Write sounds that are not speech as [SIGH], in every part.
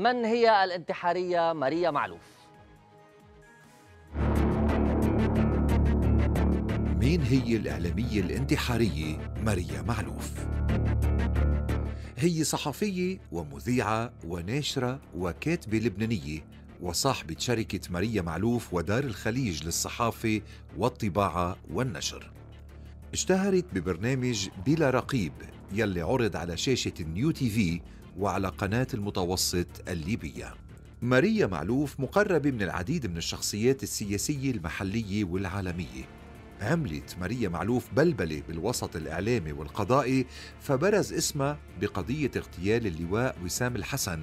من هي الانتحارية ماريا معلوف؟ مين هي الإعلامية الانتحارية ماريا معلوف؟ هي صحفية ومذيعة وناشرة وكاتبة لبنانية وصاحبة شركة ماريا معلوف ودار الخليج للصحافة والطباعة والنشر اشتهرت ببرنامج بلا رقيب يلي عرض على شاشة نيو تي في وعلى قناة المتوسط الليبية ماريا معلوف مقربة من العديد من الشخصيات السياسية المحلية والعالمية عملت ماريا معلوف بلبلة بالوسط الإعلامي والقضائي فبرز اسمها بقضية اغتيال اللواء وسام الحسن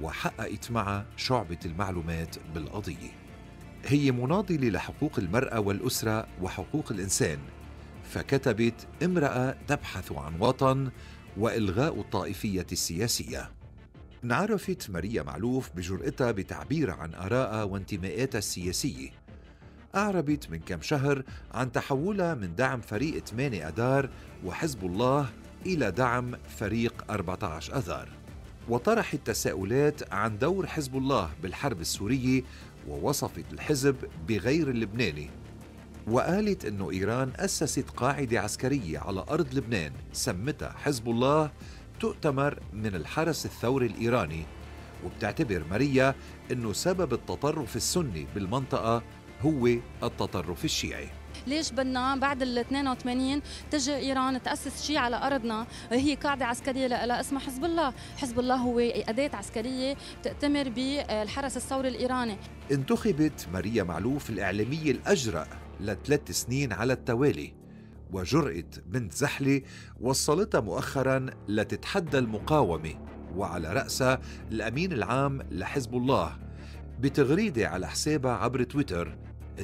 وحققت معها شعبة المعلومات بالقضية هي مناضلة لحقوق المرأة والأسرة وحقوق الإنسان فكتبت امرأة تبحث عن وطن والغاء الطائفيه السياسيه انعرفت ماريا معلوف بجرأتها بتعبير عن آرائها وانتماءاتها السياسية أعربت من كم شهر عن تحولها من دعم فريق 8 أدار وحزب الله إلى دعم فريق 14 أذار وطرحت تساؤلات عن دور حزب الله بالحرب السورية ووصفت الحزب بغير اللبناني وقالت أنه إيران أسست قاعدة عسكرية على أرض لبنان سمتها حزب الله تؤتمر من الحرس الثوري الإيراني وبتعتبر ماريا أنه سبب التطرف السني بالمنطقة هو التطرف الشيعي ليش بدنا بعد ال 82 تجي ايران تاسس شيء على ارضنا هي قاعده عسكريه لها اسمها حزب الله، حزب الله هو اداه عسكريه تأتمر بالحرس الثوري الايراني. انتخبت ماريا معلوف الاعلاميه الاجرأ لثلاث سنين على التوالي وجرأة بنت زحلة وصلتها مؤخرا لتتحدى المقاومة وعلى رأسها الأمين العام لحزب الله بتغريدة على حسابها عبر تويتر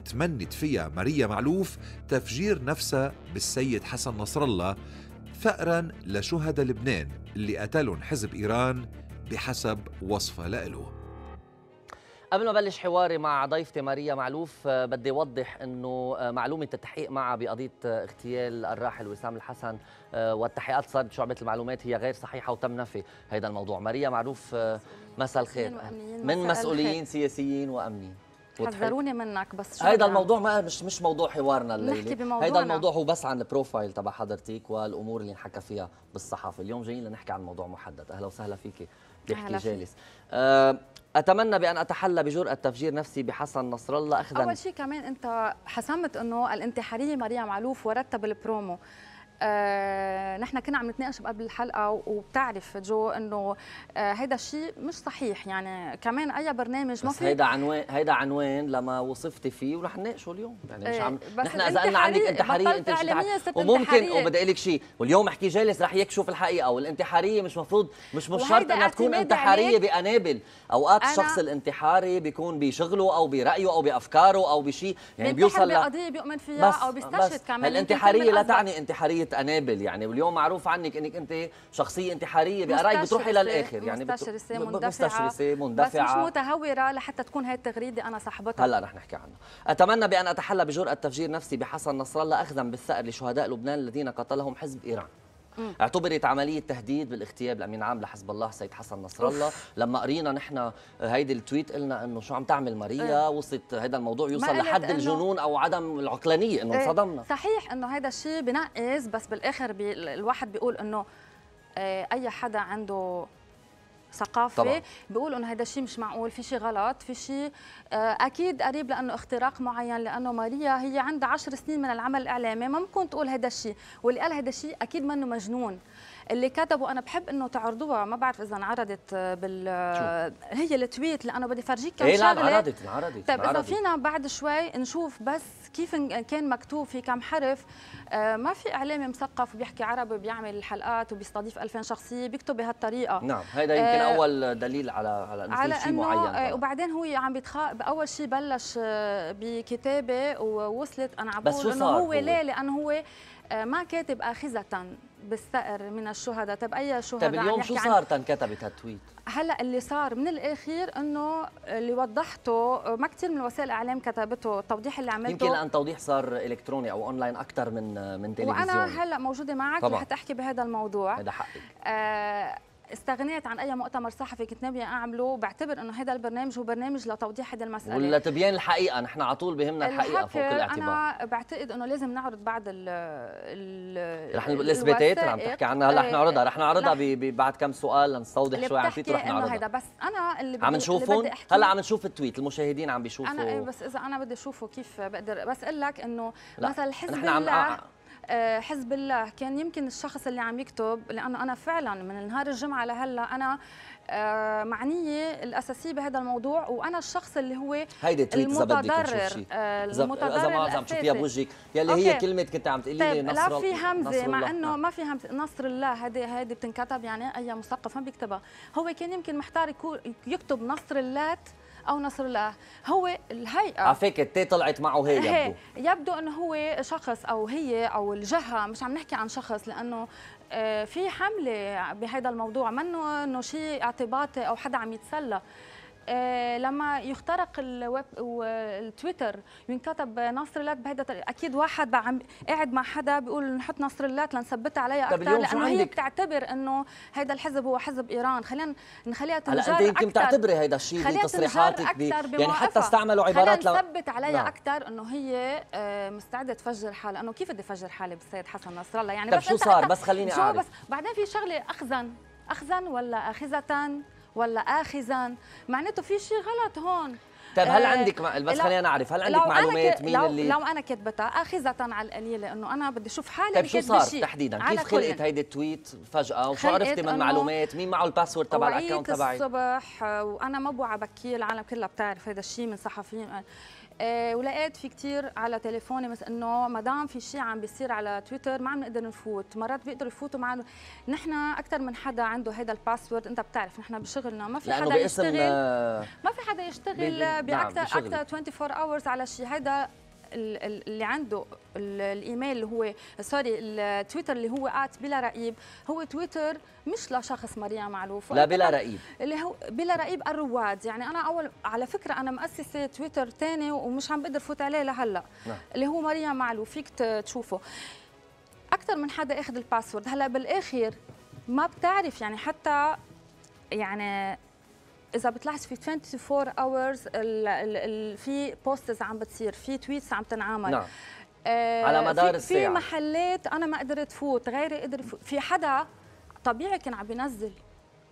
تمنت فيها ماريا معلوف تفجير نفسها بالسيد حسن نصر الله ثأرا لشهداء لبنان اللي قتلهم حزب إيران بحسب وصفها لإله قبل ما ابلش حواري مع ضيفتي ماريا معلوف آه، بدي اوضح انه آه، معلومه التحقيق معها بقضيه آه، اغتيال الراحل وسام الحسن والتحقيقات صارت شعبه المعلومات هي غير صحيحه وتم نفي هذا الموضوع ماريا معلوف مساء الخير من مسؤوليين سياسيين وامنيين حذروني منك بس هيدا الموضوع ما مش مش موضوع حوارنا بموضوعنا هيدا الموضوع هو بس عن البروفايل تبع حضرتك والامور اللي انحكى فيها بالصحافه اليوم جايين لنحكي عن موضوع محدد اهلا وسهلا فيكي ضحكي جالس آه اتمنى بان اتحلى بجرأه تفجير نفسي بحسن نصر الله اخذا اول شيء كمان انت حسمت انه الانتحاريه مريم علوف ورتب البرومو آه، نحن كنا عم نتناقش قبل الحلقه وبتعرف جو انه هذا آه، هيدا الشيء مش صحيح يعني كمان اي برنامج ما في هيدا عنوان هيدا عنوان لما وصفتي فيه ورح نناقشه اليوم يعني مش إيه، عم نحن اذا قلنا عندك انتحاريه انت وممكن وبدي اقول لك شيء واليوم احكي جالس رح يكشف الحقيقه والانتحاريه مش مفروض مش مش شرط انها تكون انتحاريه بقنابل اوقات الشخص الانتحاري بيكون بشغله او برايه او بافكاره او بشيء يعني بيوصل لقضيه بيؤمن فيها او بيستشهد كمان الانتحاريه لا تعني انتحاريه انابل يعني واليوم معروف عنك انك انت شخصيه انتحاريه بقرايك بتروحي للاخر يعني مستشرسه مندفعه مستشرسه مندفعه بس مش متهوره لحتى تكون هاي التغريده انا صاحبتها هلا رح نحكي عنها اتمنى بان اتحلى بجرأه تفجير نفسي بحسن نصر الله اخذا بالثأر لشهداء لبنان الذين قتلهم حزب ايران اعتبرت عمليه تهديد بالاغتياب لامين عام لحزب الله سيد حسن نصر الله لما قرينا نحن هيدي التويت قلنا انه شو عم تعمل ماريا إيه. وصلت هذا الموضوع يوصل لحد الجنون او عدم العقلانيه انه إيه. انصدمنا صحيح انه هذا الشيء بنقز بس بالاخر بي الواحد بيقول انه آه، اي حدا عنده ثقافه بيقولوا انه هذا الشيء مش معقول في شيء غلط في شيء آه، اكيد قريب لانه اختراق معين لانه ماريا هي عندها 10 سنين من العمل الاعلامي ما ممكن تقول هذا الشيء واللي قال هذا الشيء اكيد منه مجنون اللي كتبوا انا بحب انه تعرضوها ما بعرف اذا انعرضت آه، بال شو. هي التويت لانه بدي فرجيك كم إيه شغله انعرضت انعرضت طيب اذا فينا بعد شوي نشوف بس كيف كان مكتوب في كم حرف آه، ما في اعلامي مثقف بيحكي عربي بيعمل حلقات وبيستضيف 2000 شخصيه بيكتب بهالطريقه نعم هذا يمكن آه، اول دليل على على انه على شيء معين آه، بقى. طيب. وبعدين هو عم بيتخ اول شيء بلش آه، بكتابه ووصلت انا عم بقول انه هو ليه لانه هو ما كاتب آخذة بالثأر من الشهداء طيب أي شهداء طيب اليوم شو صار تنكتبت هالتويت؟ هلا اللي صار من الاخير انه اللي وضحته ما كثير من وسائل الاعلام كتبته التوضيح اللي عملته يمكن لان توضيح صار الكتروني او اونلاين اكثر من من تلفزيون وانا هلا موجوده معك رح تحكي بهذا الموضوع هذا حقك آه استغنيت عن اي مؤتمر صحفي كنت ناويه اعمله بعتبر انه هذا البرنامج هو برنامج لتوضيح هذه المساله ولا تبيان الحقيقه نحن على طول بهمنا الحقيقه فوق الاعتبار انا بعتقد انه لازم نعرض بعض ال ال رح الاثباتات اللي عم تحكي عنها هلا رح نعرضها رح نعرضها بعد كم سؤال لنستوضح شوي عم التويت رح نعرضها هيدا بس انا اللي عم نشوفهم هلا عم نشوف التويت المشاهدين عم بيشوفوا انا ايه بس اذا انا بدي اشوفه كيف بقدر بس اقول لك انه مثلا الحزب الله آه، آه، حزب الله كان يمكن الشخص اللي عم يكتب لانه انا فعلا من نهار الجمعه لهلا انا آه، معنيه الاساسيه بهذا الموضوع وانا الشخص اللي هو هيدي تويت المتضرر آه، المتضرر اذا ما عم تشوفيها بوجهك يلي هي كلمه كنت عم تقولي لي طيب، نصر لا في همزه مع انه ما في همزه نصر الله هذه هذه بتنكتب يعني اي مثقف ما بيكتبها هو كان يمكن محتار يكتب نصر اللات او نصر الله هو الهيئه آه، عفاك التي طلعت معه هي يبدو هي يبدو انه هو شخص او هي او الجهه مش عم نحكي عن شخص لانه آه، في حمله بهذا الموضوع منه انه شيء اعتباطي او حدا عم يتسلى آه، لما يخترق الويب والتويتر وينكتب ناصر اللات بهذا اكيد واحد عم قاعد مع حدا بيقول نحط ناصر اللات لنثبتها عليها اكثر لانه هي بتعتبر انه هذا الحزب هو حزب ايران خلينا نخليها تنجر هلا انت يمكن بتعتبري هذا الشيء بتصريحاتك يعني حتى استعملوا عبارات لو نثبت عليها نعم. اكثر انه هي آه، مستعده تفجر حالها انه كيف بدي افجر حالي بالسيد حسن نصر الله يعني طب بس شو صار بس خليني اعرف بس بعدين في شغله اخزن اخزن ولا اخذه ولا آخذا معناته في شيء غلط هون طيب هل آه، عندك بس خلينا نعرف هل عندك معلومات مين لو اللي لو انا كتبتها اخذة على القليله انه انا بدي اشوف حالي طيب شو صار تحديدا كيف خلقت هيدي التويت فجاه وشو عرفتي من معلومات مين معه الباسورد تبع الاكونت تبعي الصبح وانا ما بوعى بكير العالم كلها بتعرف هذا الشيء من صحفيين آه، ولقيت في كثير على تليفوني مثلا انه مدام في شيء عم بيصير على تويتر ما عم نقدر نفوت مرات بيقدروا يفوتوا معنا نحن اكثر من حدا عنده هذا الباسورد انت بتعرف نحن بشغلنا ما في حدا يشتغل آه، ما في حدا يشتغل باكثر اكثر 24 اورز على شيء هذا اللي عنده الايميل اللي هو سوري التويتر اللي هو ات بلا رقيب هو تويتر مش لشخص مريم معلوف لا بلا رقيب اللي هو بلا رقيب الرواد يعني انا اول على فكره انا مؤسسه تويتر ثاني ومش عم بقدر فوت عليه لهلا لا. نعم. اللي هو مريم معلوف فيك تشوفه اكثر من حدا اخذ الباسورد هلا بالاخر ما بتعرف يعني حتى يعني اذا بتلاحظ في 24 اورز في بوستز عم بتصير في تويتس عم تنعمل نعم. آه على مدار الساعه في محلات انا ما قدرت فوت غيري قدر في حدا طبيعي كان عم بينزل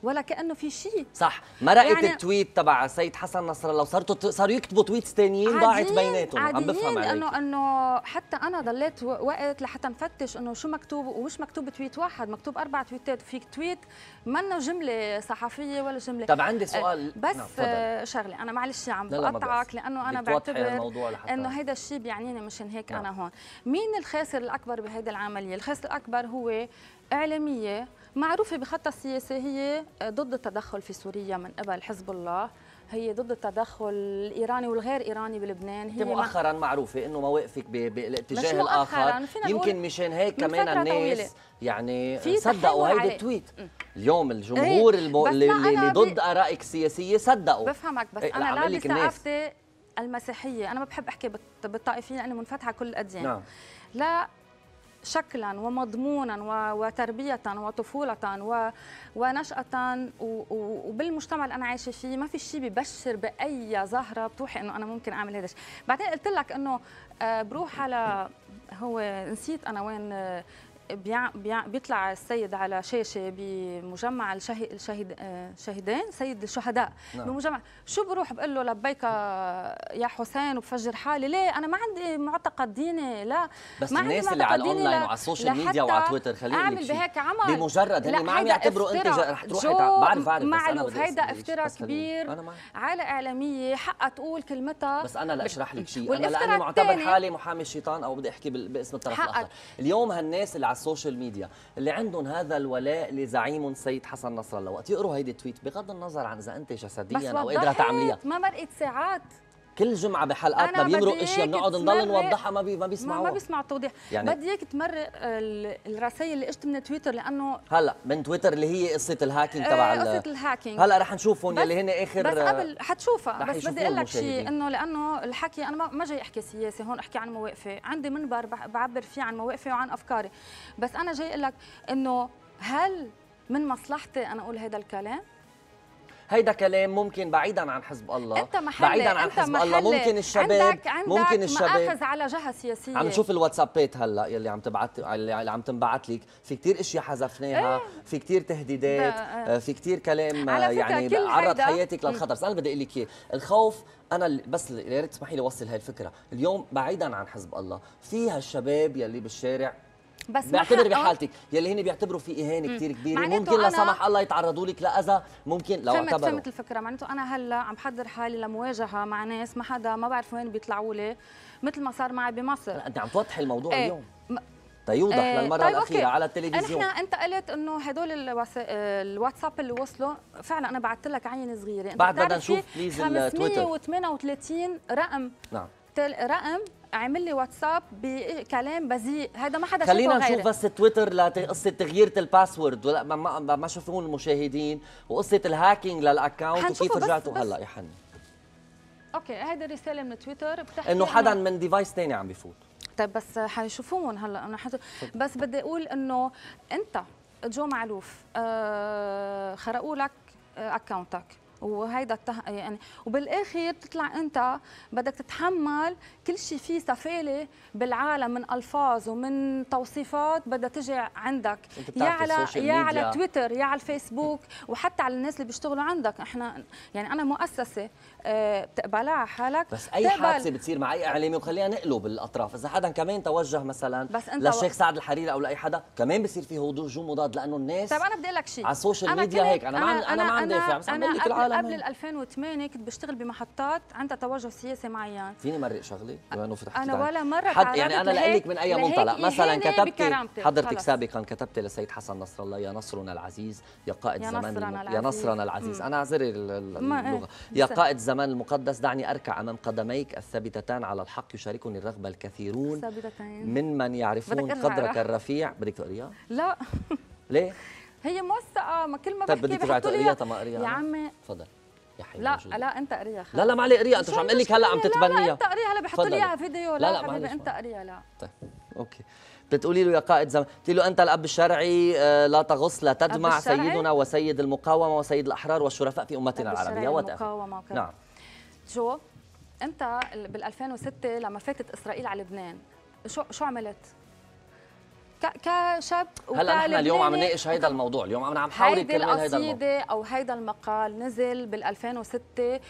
ولا كانه في شيء صح مرقت يعني التويت تبع السيد حسن نصر الله وصارتوا صاروا يكتبوا تويتس ثانيين ضاعت بيناتهم عم بفهم عليك انه انه حتى انا ضليت وقت لحتى نفتش انه شو مكتوب ومش مكتوب تويت واحد مكتوب اربع تويتات فيك تويت منه جمله صحفيه ولا جمله طب عندي أه، سؤال بس نعم شغله انا معلش عم بقطعك لانه انا بعتبر انه هيدا الشيء بيعنيني مشان هيك نعم. انا هون مين الخاسر الاكبر بهيدي العمليه الخاسر الاكبر هو اعلاميه معروفة بخطة السياسي هي آه، ضد التدخل في سوريا من قبل حزب الله هي ضد التدخل الايراني والغير ايراني بلبنان هي مؤخرا معروفه انه مواقفك بالاتجاه الاخر يمكن مشان هيك كمان الناس طويلة. يعني صدقوا هيدي التويت اليوم الجمهور إيه، المو... اللي, اللي ضد ارائك السياسيه صدقوا بفهمك بس إيه، انا لا بثقافتي المسيحيه انا ما بحب احكي بالطائفيه لاني منفتحه كل الاديان نعم. لا شكلا ومضمونا وتربية وطفولة ونشأة وبالمجتمع اللي أنا عايشة فيه ما في شيء ببشر بأي ظاهرة بتوحي إنه أنا ممكن أعمل هذا الشيء بعدين قلت لك إنه آه، بروح على هو نسيت أنا وين آه، بيع بيع بيطلع السيد على شاشه بمجمع الشهيد الشهيد شهيدين سيد الشهداء نعم. بمجمع شو بروح بقول له لبيك يا حسين وبفجر حالي ليه انا ما عندي معتقد ديني لا بس ما الناس اللي على الاونلاين وعلى السوشيال ميديا وعلى تويتر خليني اعمل بهيك عمل بمجرد هن ما عم يعتبروا انت رح تروح بعرف بعرف معلوف هيدا افتراء كبير على اعلاميه حقها تقول كلمتها بس انا لاشرح لك شيء انا لاني معتبر حالي محامي الشيطان او بدي احكي باسم الطرف الاخر اليوم هالناس اللي على السوشيال ميديا اللي عندهم هذا الولاء لزعيم سيد حسن نصر الله وقت يقروا هيدي التويت بغض النظر عن اذا انت جسديا او قدرة تعمليها ما مرقت ساعات كل جمعه بحلقاتنا بيمرق اشياء بنقعد نضل نوضحها ما بي ما بيسمعوها ما, بيسمع التوضيح يعني بدي اياك تمرق الرسائل اللي اجت من تويتر لانه هلا من تويتر اللي هي قصه الهاكينج تبع آه، قصه الهاكينج هلا رح نشوفهم يلي هن اخر بس قبل حتشوفها بس بدي اقول لك شيء انه لانه الحكي انا ما جاي احكي سياسه هون احكي عن مواقفي عندي منبر بعبر فيه عن مواقفي وعن افكاري بس انا جاي اقول لك انه هل من مصلحتي انا اقول هذا الكلام هيدا كلام ممكن بعيدا عن حزب الله انت محلي بعيدا عن انت حزب محلي. الله ممكن الشباب عندك عندك ممكن الشباب عندك على جهه سياسيه عم نشوف الواتسابات هلا يلي عم تبعت اللي عم تنبعت لك في كثير اشياء حذفناها ايه؟ في كثير تهديدات آه. اه. في كثير كلام آه، يعني عرض حياتك للخطر بس انا بدي اقول لك اياه الخوف انا بس يا ريت تسمحي لي اوصل هاي الفكره اليوم بعيدا عن حزب الله في هالشباب يلي بالشارع بس بعتبر بحالتك يلي هن بيعتبروا في اهانه كثير كبيره ممكن لا سمح الله يتعرضوا لك لاذى ممكن لو فهمت فهمت الفكره معناته انا هلا عم بحضر حالي لمواجهه مع ناس ما حدا ما بعرف وين بيطلعوا لي مثل ما صار معي بمصر انت عم توضحي الموضوع ايه. اليوم تيوضح إيه للمره طيب الاخيره أوكي. على التلفزيون نحن انت قلت انه هدول الواتساب اللي وصلوا فعلا انا بعثت لك عينه صغيره انت بعد بدنا نشوف بليز التويتر 538 رقم نعم رقم عمل لي واتساب بكلام بذيء هذا ما حدا خلينا نشوف غيره. بس تويتر لقصه تغيير الباسورد ولا ما, ما, ما شافوه المشاهدين وقصه الهاكينج للاكونت وكيف رجعتوا هلا يا حنان اوكي هيدي رساله من تويتر بتحكي انه حدا من ديفايس ثاني عم بفوت طيب بس حيشوفوهم هلا انا حت... بس بدي اقول انه انت جو معلوف آه خرقوا لك آه، اكونتك وهيدا التح... يعني وبالاخر بتطلع انت بدك تتحمل كل شيء فيه سفاله بالعالم من الفاظ ومن توصيفات بدها تجي عندك يا على يا على تويتر يا على الفيسبوك وحتى على الناس اللي بيشتغلوا عندك احنا يعني انا مؤسسه آه، بتقبلها على حالك بس اي حادثه بتصير مع اي اعلامي وخلينا نقلب الاطراف اذا حدا كمان توجه مثلا بس انت للشيخ سعد الحريري او لاي حدا كمان بصير فيه هجوم مضاد لانه الناس طيب انا بدي اقول لك شيء على السوشيال ميديا هيك انا ما انا ما عم دافع بس عم بقول لك العالم قبل قبل 2008 كنت بشتغل بمحطات عندها توجه سياسي معين فيني مرق شغله بما انه فتحت انا ولا مره حد يعني انا لك من اي منطلق مثلا كتبت حضرتك سابقا كتبت لسيد حسن نصر الله يا نصرنا العزيز يا قائد يا زمان نصرنا يا نصرنا العزيز انا اعذري اللغه إيه. يا قائد زمان المقدس دعني اركع امام قدميك الثابتتان على الحق يشاركني الرغبه الكثيرون من من يعرفون قدرك الرفيع بدك تقريها لا ليه؟ [LAUGHS] هي موثقه آه، كل ما طيب بدي تبعت اقريها طب ما يا عمي تفضل يا حبيبي لا لا انت خلص. لا لا ما علي قريها انت شو عم قلك لك هلا عم تتبنيها لا انت قريها هلا بحطوا لي اياها فيديو لا, لا حبيبي انت قريها لا طيب اوكي بتقولي له يا قائد زمان بتقولي له انت الاب الشرعي آه، لا تغص لا تدمع سيدنا وسيد المقاومه وسيد الاحرار والشرفاء في امتنا العربيه والمقاومه نعم شو انت بال 2006 لما فاتت اسرائيل على لبنان شو شو عملت؟ كشاب هلا نحن اليوم عم نناقش هيدا الموضوع اليوم عم عم حاول الموضوع القصيده او هيدا المقال نزل بال 2006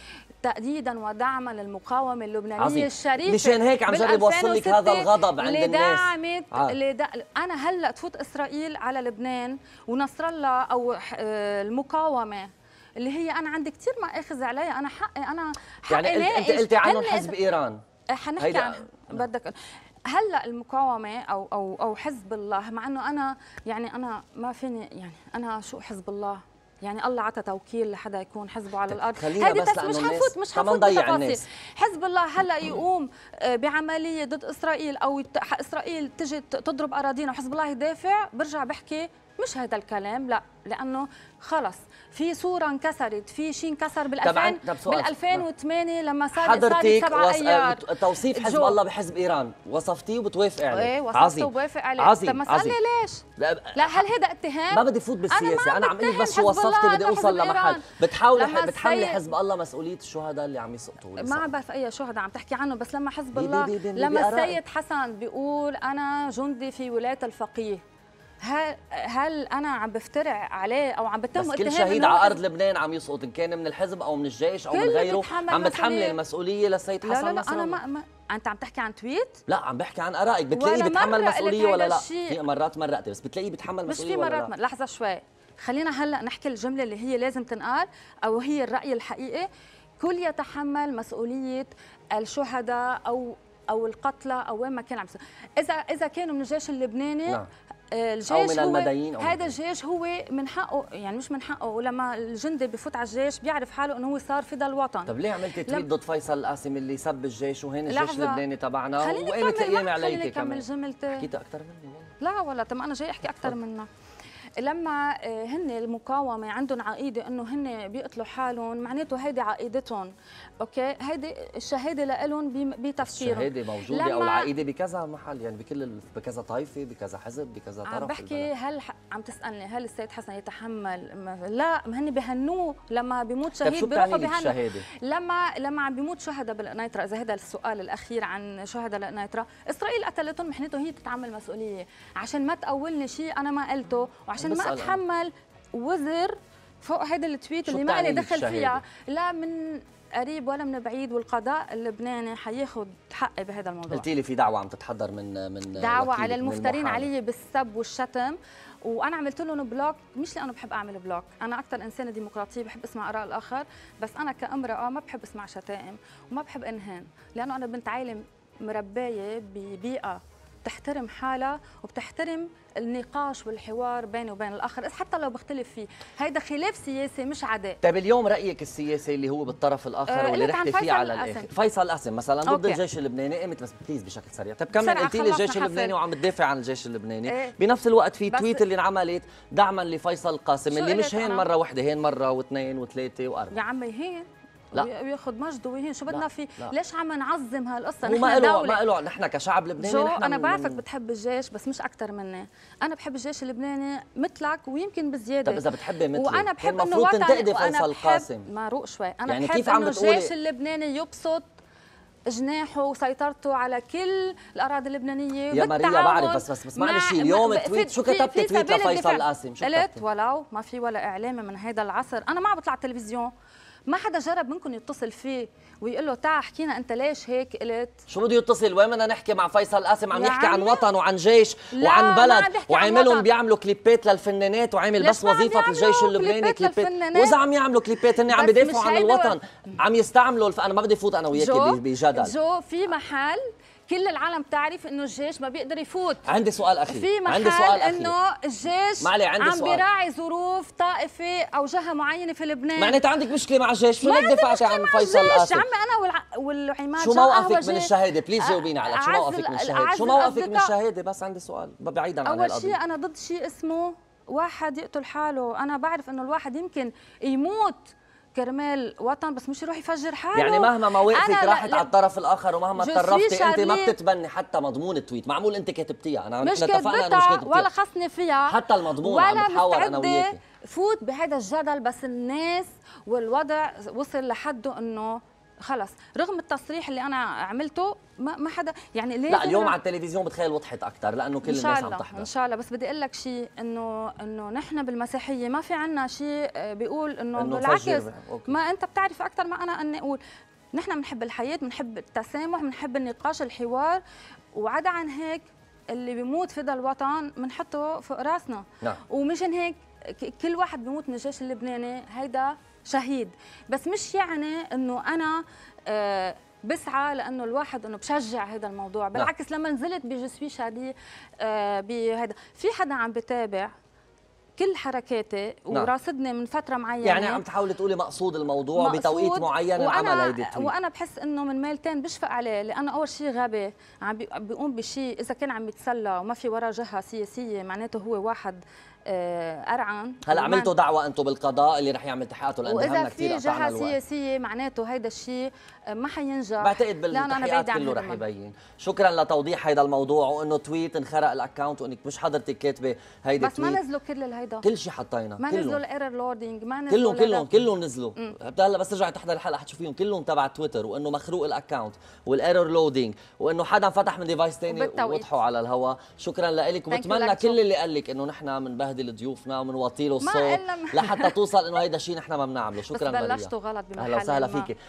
تأديدا ودعما للمقاومة اللبنانية الشريفة مشان هيك عم جرب اوصل لك هذا الغضب عند الناس آه. لدع... أنا هلا تفوت إسرائيل على لبنان ونصر الله أو المقاومة اللي هي أنا عندي كثير ما أخذ عليها أنا حقي أنا يعني حقي يعني أنت قلتي عنهم حزب إيران هنحكي إيه، عن بدك هلا المقاومه او او او حزب الله مع انه انا يعني انا ما فيني يعني انا شو حزب الله يعني الله عطى توكيل لحدا يكون حزبه على طيب، الارض هذه بس مش حنفوت مش حنفوت الناس. حزب الله هلا يقوم آه، بعمليه ضد اسرائيل او اسرائيل تجي تضرب اراضينا وحزب الله يدافع برجع بحكي مش هذا الكلام لا لانه خلص في صوره انكسرت في شيء انكسر بال2000 بال 2008 لما صار حضرتك سبعة وص... آه، توصيف حزب جو. الله بحزب ايران وصفتيه وبتوافق عليه ايه وصفته وبوافق عليه عظيم طب ما اسالني ليش لا هل هذا اتهام ما بدي فوت بالسياسه انا, عم اقول لك بس شو وصفتي بدي اوصل لمحل بتحاولي ح... بتحملي حزب الله مسؤوليه الشهداء اللي عم يسقطوا ما عم بعرف اي شهداء عم تحكي عنه بس لما حزب الله لما السيد حسن بيقول انا جندي في ولايه الفقيه هل هل انا عم بفترع عليه او عم بتم بس كل شهيد على ارض لبنان عم يسقط ان كان من الحزب او من الجيش او من غيره عم بتحمل المسؤوليه للسيد حسن لا لا, لا انا ما, ما انت عم تحكي عن تويت؟ لا عم بحكي عن ارائك بتلاقيه بتحمل مسؤوليه ولا لا؟ في مرات مرقتي بس بتلاقيه بتحمل مسؤوليه مش في مرات لحظه شوي خلينا هلا نحكي الجمله اللي هي لازم تنقال او هي الراي الحقيقي كل يتحمل مسؤوليه الشهداء او او القتلى او وين ما كان عم اذا اذا كانوا من الجيش اللبناني نعم. الجيش أو من هو هذا الجيش هو من حقه يعني مش من حقه ولما الجندي بفوت على الجيش بيعرف حاله انه هو صار فدا الوطن طب ليه عملتي تويت ضد فيصل القاسم اللي سب الجيش وهين الجيش اللبناني تبعنا وقامت الايام عليكي كمان خليني اكمل جملتي حكيت اكثر مني لا ولا طب انا جاي احكي اكثر منك لما آه، هن المقاومه عندهم عقيده انه هن بيقتلوا حالهم معناته هيدي عقيدتهم اوكي هيدي الشهاده لهم بتفسيرهم الشهاده موجوده او العقيده بكذا محل يعني بكل بكذا طائفه بكذا حزب بكذا طرف عم بحكي هل عم تسالني هل السيد حسن يتحمل ما... لا هن بهنوه لما بيموت طيب، شهيد بيروحوا بهنوه لما لما عم بيموت شهداء بالقنيطره اذا هذا السؤال الاخير عن شهداء القنيطره اسرائيل قتلتهم محنته هي تتعمل مسؤوليه عشان ما تقولني شيء انا ما قلته وعشان عشان ما اتحمل وزر فوق هذا التويت اللي ما لي دخل فيها لا من قريب ولا من بعيد والقضاء اللبناني حياخذ حقي بهذا الموضوع قلتي لي في دعوه عم تتحضر من من دعوه على المفترين علي بالسب والشتم وانا عملت لهم بلوك مش لانه بحب اعمل بلوك انا اكثر انسانه ديمقراطيه بحب اسمع اراء الاخر بس انا كامراه ما بحب اسمع شتائم وما بحب انهان لانه انا بنت عائله مربايه ببيئه بتحترم حالها وبتحترم النقاش والحوار بيني وبين الاخر حتى لو بختلف فيه هيدا خلاف سياسي مش عداء طيب اليوم رايك السياسي اللي هو بالطرف الاخر أه واللي رحتي فيه على الاخر فيصل قاسم مثلا ضد أوكي. الجيش اللبناني قامت إيه، بس بليز بشكل سريع طيب كمل قلتي لي الجيش اللبناني وعم تدافع عن الجيش اللبناني إيه؟ بنفس الوقت في تويت اللي انعملت دعما لفيصل قاسم اللي مش هين مره وحده هين مره واثنين وثلاثه واربعه يا عمي هين لا وياخذ مجده وهين شو بدنا في ليش عم نعظم هالقصه نحن ما إلو ما إلو نحن كشعب لبناني شو نحن انا بعرفك بتحب الجيش بس مش اكثر مني انا بحب الجيش اللبناني مثلك ويمكن بزياده طب اذا بتحبي مثلي وانا بحب انه وطن تنتقدي فيصل قاسم روق شوي انا يعني بحب كيف عم بتقولي الجيش اللبناني يبسط جناحه وسيطرته على كل الاراضي اللبنانيه يا ماريا بعرف بس بس بس معلش اليوم تويت شو كتبت تويت لفيصل قاسم شو كتبت قلت ولو ما في ولا اعلامي من هذا العصر انا ما عم بطلع التلفزيون ما حدا جرب منكم يتصل فيه ويقول له تعا حكينا انت ليش هيك قلت شو بده يتصل وين بدنا نحكي مع فيصل قاسم عم يحكي عن يعني وطن وعن جيش وعن بلد وعاملهم بيعملوا كليبات للفنانات وعامل بس وظيفه الجيش اللبناني كليبات واذا عم يعملوا كليبات هن عم بدافعوا عن الوطن عم يستعملوا انا ما بدي فوت انا وياك بجدل جو في محل كل العالم بتعرف انه الجيش ما بيقدر يفوت عندي سؤال اخير في محل عندي سؤال انه الجيش معلي عندي عم سؤال. بيراعي ظروف طائفه او جهه معينه في لبنان معناتها عندك مشكله مع الجيش شو ما دفعتي عن فيصل القاسم عمي انا والع... والعماد شو موقفك من الشهاده بليز جاوبيني على شو موقفك من الشهاده شو موقفك من الشهاده بس عندي سؤال بعيدا عن اول شيء انا ضد شيء اسمه واحد يقتل حاله انا بعرف انه الواحد يمكن يموت كرمال وطن بس مش يروح يفجر حاله يعني مهما مواقفك راحت على الطرف الاخر ومهما تطرفتي انت ما بتتبني حتى مضمون التويت معمول انت كاتبتيها انا مش اتفقنا ولا خصني فيها حتى المضمون ولا عم بحاول انا وياكي فوت بهذا الجدل بس الناس والوضع وصل لحده انه خلص رغم التصريح اللي انا عملته ما ما حدا يعني ليه لا اليوم على التلفزيون بتخيل وضحت اكثر لانه كل الناس عم تحضر ان شاء الله بس بدي اقول لك شيء انه انه نحن بالمسيحيه ما في عنا شيء آه، بيقول انه بالعكس ما انت بتعرف اكثر ما انا اني اقول نحن بنحب الحياه بنحب التسامح بنحب النقاش الحوار وعدا عن هيك اللي بيموت ذا الوطن بنحطه فوق راسنا نعم. ومشان هيك كل واحد بيموت من الجيش اللبناني هيدا شهيد بس مش يعني انه انا آه، بسعى لانه الواحد انه بشجع هذا الموضوع نعم. بالعكس لما نزلت بجسوي شادي آه، بهذا في حدا عم بتابع كل حركاتي نعم. وراصدني من فتره معينه يعني عم تحاولي تقولي مقصود الموضوع مقصود بتوقيت معين وأنا هيدي وانا بحس انه من ميلتين بشفق عليه لانه اول شيء غبي عم بيقوم بشيء اذا كان عم يتسلى وما في وراء جهه سياسيه معناته هو واحد قرعان آه، هلا عملتوا دعوه انتم بالقضاء اللي رح يعمل تحقيقاته لانه واذا في جهه سياسيه معناته هيدا الشيء آه، ما حينجح بعتقد بالتحقيقات كله رح يبين شكرا لتوضيح هيدا الموضوع وانه تويت انخرق الاكونت وانك مش حضرتك كاتبه هيدا بس ما نزلوا كل الهيدا كل شيء حطينا ما نزلوا الايرور لودينج ما نزلوا كلهم كلهم كلهم نزلوا هلا بس ترجعي تحضر الحلقه حتشوفيهم كلهم تبع تويتر وانه مخروق الاكونت والايرور لودينج وانه حدا فتح من ديفايس ثاني ووضحوا على الهواء شكرا لك وبتمنى كل اللي قال لك انه نحن بنبهر بتستهدي الضيوف معه بنوطي له الصوت لحتى توصل [LAUGHS] انه هيدا شيء نحن ما بنعمله شكرا بس بلشتوا غلط بمحل اهلا وسهلا فيكي